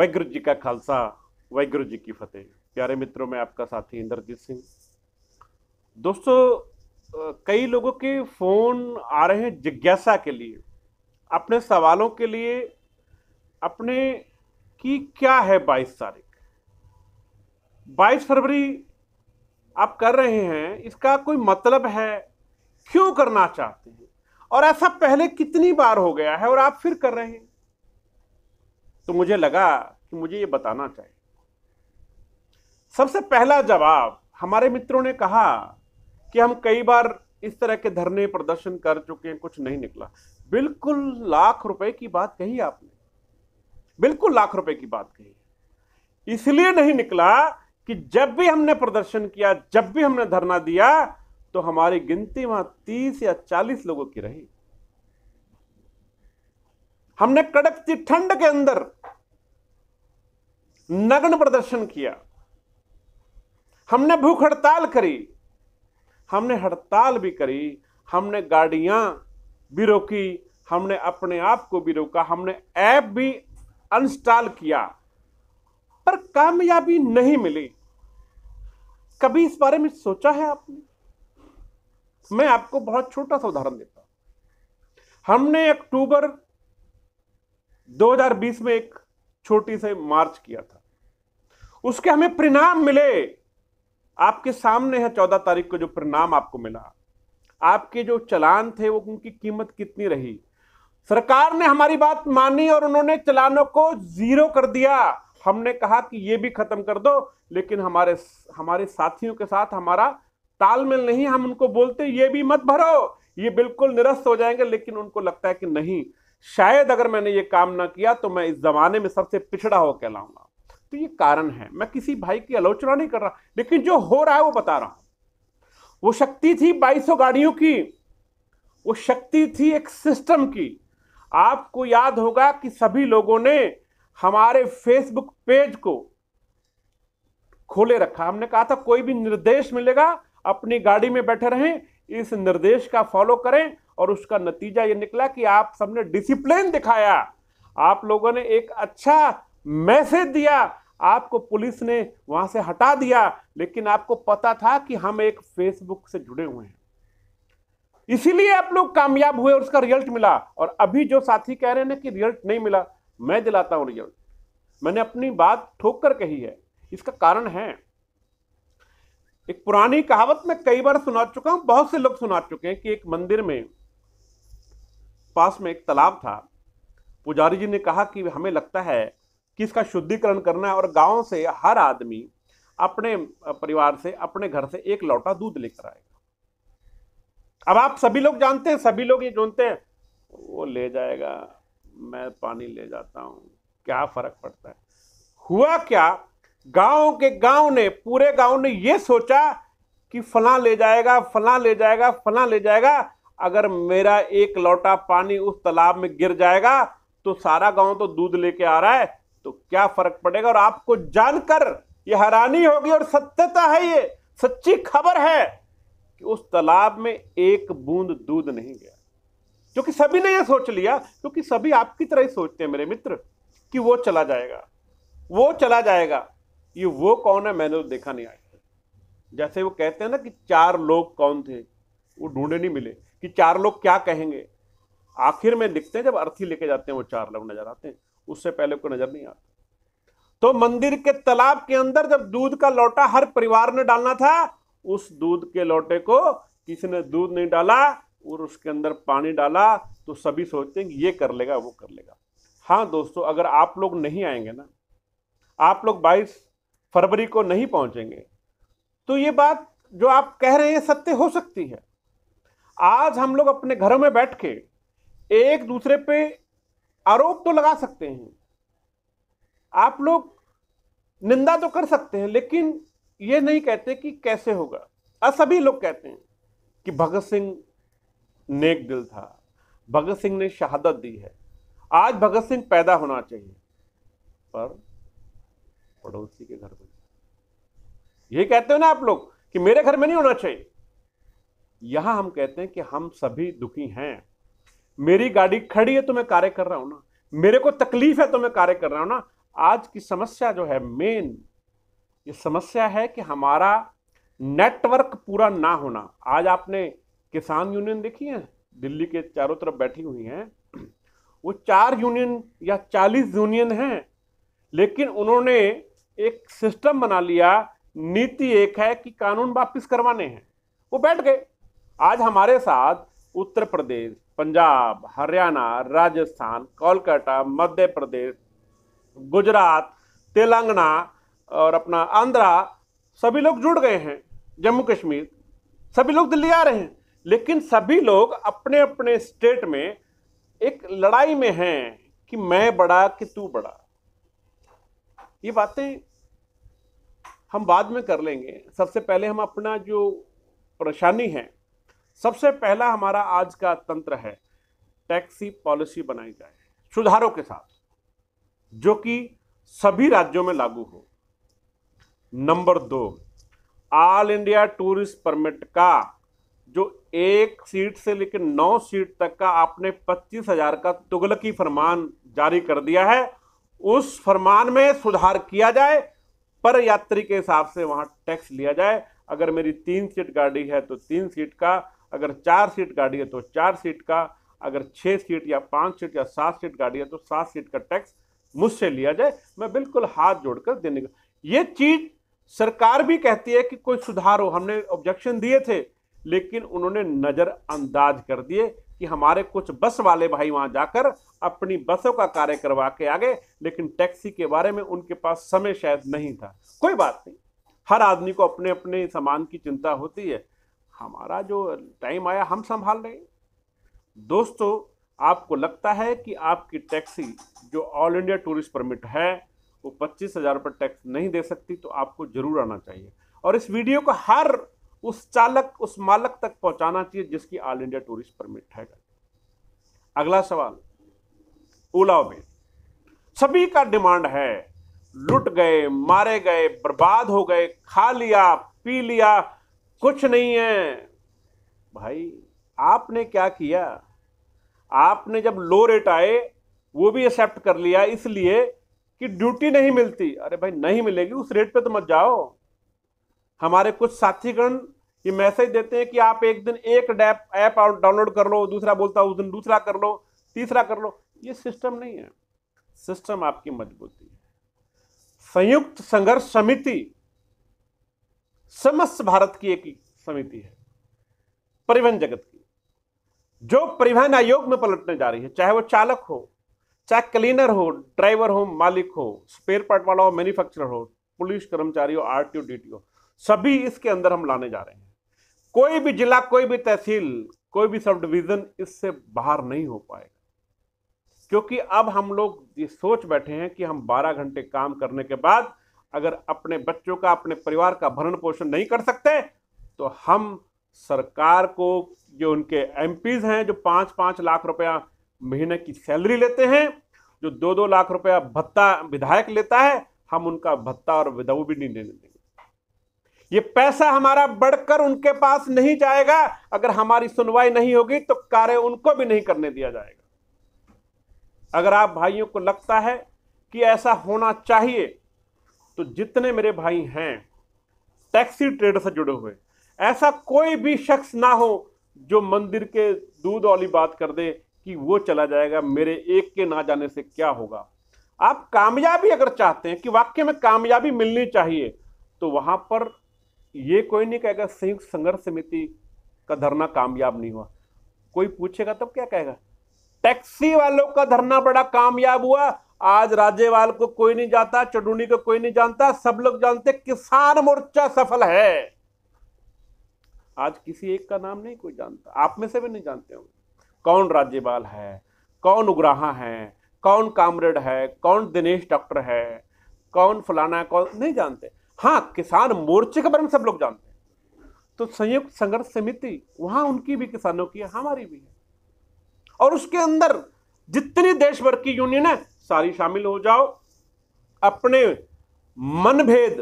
वाहगुरु जी का खालसा वाहगुरु जी की फतेह प्यारे मित्रों में आपका साथी इंद्रजीत सिंह दोस्तों कई लोगों के फ़ोन आ रहे हैं जिज्ञासा के लिए अपने सवालों के लिए अपने की क्या है 22 तारीख 22 फरवरी आप कर रहे हैं इसका कोई मतलब है क्यों करना चाहते हैं और ऐसा पहले कितनी बार हो गया है और आप फिर कर रहे हैं तो मुझे लगा कि तो मुझे ये बताना चाहिए सबसे पहला जवाब हमारे मित्रों ने कहा कि हम कई बार इस तरह के धरने प्रदर्शन कर चुके हैं कुछ नहीं निकला बिल्कुल लाख रुपए की बात कही आपने बिल्कुल लाख रुपए की बात कही इसलिए नहीं निकला कि जब भी हमने प्रदर्शन किया जब भी हमने धरना दिया तो हमारी गिनती वहां तीस या चालीस लोगों की रही हमने कड़कती ठंड के अंदर नग्न प्रदर्शन किया हमने भूख हड़ताल करी हमने हड़ताल भी करी हमने गाड़ियां भी रोकी हमने अपने आप को भी रोका हमने ऐप भी अनस्टॉल किया पर कामयाबी नहीं मिली कभी इस बारे में सोचा है आपने मैं आपको बहुत छोटा सा उदाहरण देता हूं हमने अक्टूबर 2020 में एक छोटी से मार्च किया था उसके हमें परिणाम मिले आपके सामने है चौदह तारीख को जो परिणाम आपको मिला आपके जो चलान थे वो उनकी कीमत कितनी रही सरकार ने हमारी बात मानी और उन्होंने चलानों को जीरो कर दिया हमने कहा कि ये भी खत्म कर दो लेकिन हमारे हमारे साथियों के साथ हमारा तालमेल नहीं हम उनको बोलते ये भी मत भरो ये बिल्कुल निरस्त हो जाएंगे लेकिन उनको लगता है कि नहीं शायद अगर मैंने ये काम ना किया तो मैं इस जमाने में सबसे पिछड़ा हो कहलाऊंगा तो ये कारण है मैं किसी भाई की आलोचना नहीं कर रहा लेकिन जो हो रहा है वो बता रहा हूं वो शक्ति थी 2200 गाड़ियों की वो शक्ति थी एक सिस्टम की आपको याद होगा कि सभी लोगों ने हमारे फेसबुक पेज को खोले रखा हमने कहा था कोई भी निर्देश मिलेगा अपनी गाड़ी में बैठे रहें इस निर्देश का फॉलो करें और उसका नतीजा ये निकला कि आप सबने डिसिप्लिन दिखाया आप लोगों ने एक अच्छा मैसेज दिया आपको पुलिस ने वहां से हटा दिया लेकिन आपको पता था कि हम एक फेसबुक से जुड़े हुए हैं इसीलिए आप लोग कामयाब हुए और उसका रिजल्ट मिला और अभी जो साथी कह रहे हैं ना कि रिजल्ट नहीं मिला मैं दिलाता हूं रिजल्ट मैंने अपनी बात ठोक कर कही है इसका कारण है एक पुरानी कहावत मैं कई बार सुना चुका हूं बहुत से लोग सुना चुके हैं कि एक मंदिर में पास में एक तालाब था पुजारी जी ने कहा कि हमें लगता है कि इसका शुद्धिकरण करना है और गांव से हर आदमी अपने परिवार से अपने घर से एक लौटा दूध लेकर आएगा अब आप सभी लोग जानते हैं सभी लोग ये जानते हैं वो ले जाएगा मैं पानी ले जाता हूं क्या फर्क पड़ता है हुआ क्या गांव के गांव ने पूरे गांव ने ये सोचा कि फला ले जाएगा फला ले जाएगा फला ले जाएगा अगर मेरा एक लौटा पानी उस तालाब में गिर जाएगा तो सारा गांव तो दूध लेके आ रहा है तो क्या फर्क पड़ेगा और आपको जानकर यह हैरानी होगी और सत्यता है ये सच्ची खबर है कि उस तालाब में एक बूंद दूध नहीं गया क्योंकि सभी ने यह सोच लिया क्योंकि सभी आपकी तरह ही सोचते हैं मेरे मित्र कि वो चला जाएगा वो चला जाएगा ये वो कौन है मैंने तो देखा नहीं आया जैसे वो कहते हैं ना कि चार लोग कौन थे वो ढूंढे नहीं मिले कि चार लोग क्या कहेंगे आखिर में दिखते हैं जब अर्थी लेके जाते हैं वो चार लोग नजर आते हैं उससे पहले को नजर नहीं आता तो मंदिर के तालाब के अंदर जब दूध का लोटा हर परिवार ने डालना था उस दूध के लोटे को किसी ने दूध नहीं डाला और उसके अंदर पानी डाला तो सभी सोचते हैं कि ये कर लेगा वो कर लेगा हाँ दोस्तों अगर आप लोग नहीं आएंगे ना आप लोग 22 फरवरी को नहीं पहुंचेंगे तो ये बात जो आप कह रहे हैं सत्य हो सकती है आज हम लोग अपने घरों में बैठ के एक दूसरे पे आरोप तो लगा सकते हैं आप लोग निंदा तो कर सकते हैं लेकिन ये नहीं कहते कि कैसे होगा और सभी लोग कहते हैं कि भगत सिंह नेक दिल था भगत सिंह ने शहादत दी है आज भगत सिंह पैदा होना चाहिए पर पड़ोसी के घर में ये कहते हो ना आप लोग कि मेरे घर में नहीं होना चाहिए यहां हम कहते हैं कि हम सभी दुखी हैं मेरी गाड़ी खड़ी है तो मैं कार्य कर रहा हूं ना मेरे को तकलीफ है तो मैं कार्य कर रहा हूं ना आज की समस्या जो है मेन ये समस्या है कि हमारा नेटवर्क पूरा ना होना आज आपने किसान यूनियन देखी है दिल्ली के चारों तरफ बैठी हुई हैं वो चार यूनियन या चालीस यूनियन हैं लेकिन उन्होंने एक सिस्टम बना लिया नीति एक है कि कानून वापस करवाने हैं वो बैठ गए आज हमारे साथ उत्तर प्रदेश पंजाब हरियाणा राजस्थान कोलकाता मध्य प्रदेश गुजरात तेलंगाना और अपना आंध्रा सभी लोग जुड़ गए हैं जम्मू कश्मीर सभी लोग दिल्ली आ रहे हैं लेकिन सभी लोग अपने अपने स्टेट में एक लड़ाई में हैं कि मैं बड़ा कि तू बड़ा ये बातें हम बाद में कर लेंगे सबसे पहले हम अपना जो परेशानी है सबसे पहला हमारा आज का तंत्र है टैक्सी पॉलिसी बनाई जाए सुधारों के साथ जो कि सभी राज्यों में लागू हो नंबर दो ऑल इंडिया टूरिस्ट परमिट का जो एक सीट से लेकर नौ सीट तक का आपने पच्चीस हजार का तुगलकी फरमान जारी कर दिया है उस फरमान में सुधार किया जाए पर यात्री के हिसाब से वहां टैक्स लिया जाए अगर मेरी तीन सीट गाड़ी है तो तीन सीट का अगर चार सीट गाड़ी है तो चार सीट का अगर छः सीट या पाँच सीट या सात सीट गाड़ी है तो सात सीट का टैक्स मुझसे लिया जाए मैं बिल्कुल हाथ जोड़कर देने का ये चीज़ सरकार भी कहती है कि कोई सुधार हो हमने ऑब्जेक्शन दिए थे लेकिन उन्होंने नज़रअंदाज कर दिए कि हमारे कुछ बस वाले भाई वहाँ जाकर अपनी बसों का कार्य करवा के आ गए लेकिन टैक्सी के बारे में उनके पास समय शायद नहीं था कोई बात नहीं हर आदमी को अपने अपने सामान की चिंता होती है हमारा जो टाइम आया हम संभाल रहे दोस्तों आपको लगता है कि आपकी टैक्सी जो ऑल इंडिया टूरिस्ट परमिट है वो पच्चीस हज़ार रुपये टैक्स नहीं दे सकती तो आपको ज़रूर आना चाहिए और इस वीडियो को हर उस चालक उस मालक तक पहुंचाना चाहिए जिसकी ऑल इंडिया टूरिस्ट परमिट है अगला सवाल ओला में सभी का डिमांड है लुट गए मारे गए बर्बाद हो गए खा लिया पी लिया कुछ नहीं है भाई आपने क्या किया आपने जब लो रेट आए वो भी एक्सेप्ट कर लिया इसलिए कि ड्यूटी नहीं मिलती अरे भाई नहीं मिलेगी उस रेट पे तो मत जाओ हमारे कुछ साथीगण ये मैसेज देते हैं कि आप एक दिन एक डैप ऐप डाउनलोड कर लो दूसरा बोलता उस दिन दूसरा कर लो तीसरा कर लो ये सिस्टम नहीं है सिस्टम आपकी मजबूती है संयुक्त संघर्ष समिति समस्त भारत की एक समिति है परिवहन जगत की जो परिवहन आयोग में पलटने जा रही है चाहे वो चालक हो चाहे क्लीनर हो ड्राइवर हो मालिक हो स्पेयर पार्ट वाला हो मैन्युफैक्चरर हो पुलिस कर्मचारी हो आर टी डी हो सभी इसके अंदर हम लाने जा रहे हैं कोई भी जिला कोई भी तहसील कोई भी सब डिवीजन इससे बाहर नहीं हो पाएगा क्योंकि अब हम लोग ये सोच बैठे हैं कि हम 12 घंटे काम करने के बाद अगर अपने बच्चों का अपने परिवार का भरण पोषण नहीं कर सकते तो हम सरकार को जो उनके एम हैं जो पाँच पाँच लाख रुपया महीने की सैलरी लेते हैं जो दो दो लाख रुपया भत्ता विधायक लेता है हम उनका भत्ता और विधव भी नहीं देने देंगे ये पैसा हमारा बढ़कर उनके पास नहीं जाएगा अगर हमारी सुनवाई नहीं होगी तो कार्य उनको भी नहीं करने दिया जाएगा अगर आप भाइयों को लगता है कि ऐसा होना चाहिए तो जितने मेरे भाई हैं टैक्सी ट्रेड से जुड़े हुए ऐसा कोई भी शख्स ना हो जो मंदिर के दूध वाली बात कर दे कि वो चला जाएगा मेरे एक के ना जाने से क्या होगा आप कामयाबी अगर चाहते हैं कि वाक्य में कामयाबी मिलनी चाहिए तो वहां पर ये कोई नहीं कहेगा संयुक्त संघर्ष समिति का धरना कामयाब नहीं हुआ कोई पूछेगा तब क्या कहेगा टैक्सी वालों का धरना बड़ा कामयाब हुआ आज राज्यवाल को कोई नहीं जाता चडूनी को कोई नहीं जानता सब लोग जानते किसान मोर्चा सफल है आज किसी एक का नाम नहीं कोई जानता आप में से भी नहीं जानते होंगे कौन राज्यपाल है कौन उग्राहा है कौन कामरेड है कौन दिनेश डॉक्टर है कौन फलाना कौन नहीं जानते हाँ किसान मोर्चे के बारे में सब लोग जानते हैं तो संयुक्त संघर्ष समिति वहां उनकी भी किसानों की है हमारी भी है और उसके अंदर जितनी देश भर की यूनियन है सारी शामिल हो जाओ अपने मन भेद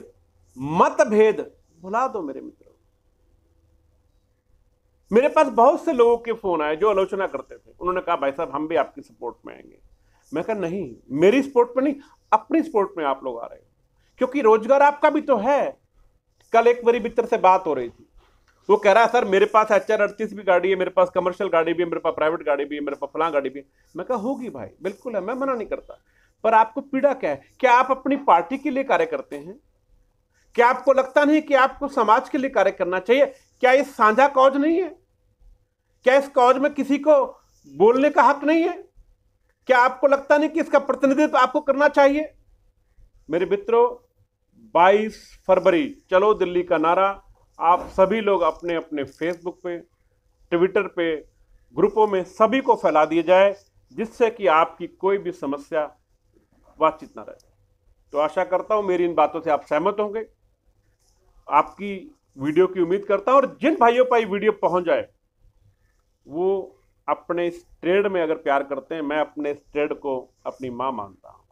मतभेद भुला दो मेरे मित्रों मेरे पास बहुत से लोगों के फोन आए जो आलोचना करते थे उन्होंने कहा भाई साहब हम भी आपकी सपोर्ट में आएंगे मैं कहा नहीं मेरी सपोर्ट में नहीं अपनी सपोर्ट में आप लोग आ रहे हो क्योंकि रोजगार आपका भी तो है कल एक बड़ी मित्र से बात हो रही थी वो कह रहा है सर मेरे पास एच आर अड़तीस भी गाड़ी है मेरे पास कमर्शियल गाड़ी भी है मेरे पास प्राइवेट गाड़ी भी है मेरे पास फलां गाड़ी भी है मैं कहा होगी भाई बिल्कुल है मैं मना नहीं करता पर आपको पीड़ा क्या है क्या आप अपनी पार्टी के लिए कार्य करते हैं क्या आपको लगता नहीं कि आपको समाज के लिए कार्य करना चाहिए क्या ये साझा कॉज नहीं है क्या इस कॉज में किसी को बोलने का हक नहीं है क्या आपको लगता नहीं कि इसका प्रतिनिधित्व आपको करना चाहिए मेरे मित्रों 22 फरवरी चलो दिल्ली का नारा आप सभी लोग अपने अपने फेसबुक पे ट्विटर पे ग्रुपों में सभी को फैला दिया जाए जिससे कि आपकी कोई भी समस्या बातचीत ना रहे तो आशा करता हूँ मेरी इन बातों से आप सहमत होंगे आपकी वीडियो की उम्मीद करता हूँ और जिन भाइयों पर वीडियो पहुँच जाए वो अपने इस ट्रेड में अगर प्यार करते हैं मैं अपने इस ट्रेड को अपनी माँ मानता हूँ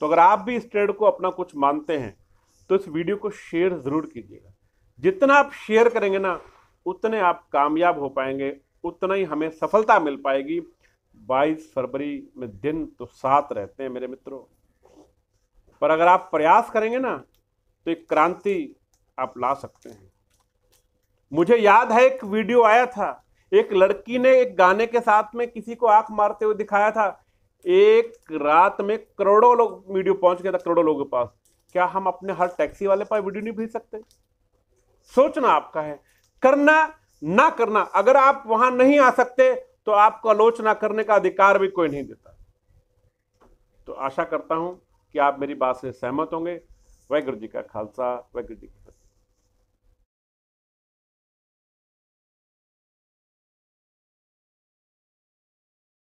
तो अगर आप भी इस ट्रेड को अपना कुछ मानते हैं तो इस वीडियो को शेयर ज़रूर कीजिएगा जितना आप शेयर करेंगे ना उतने आप कामयाब हो पाएंगे उतना ही हमें सफलता मिल पाएगी 22 फरवरी में दिन तो साथ रहते हैं मेरे मित्रों पर अगर आप प्रयास करेंगे ना तो एक क्रांति आप ला सकते हैं मुझे याद है एक वीडियो आया था एक लड़की ने एक गाने के साथ में किसी को आंख मारते हुए दिखाया था एक रात में करोड़ों लोग वीडियो पहुंच गया था करोड़ों लोगों के पास क्या हम अपने हर टैक्सी वाले पास वीडियो नहीं भेज सकते सोचना आपका है करना ना करना अगर आप वहां नहीं आ सकते तो आपको आलोचना करने का अधिकार भी कोई नहीं देता तो आशा करता हूं कि आप मेरी बात से सहमत होंगे वाहगुरु जी का खालसा वाहगुरु जी का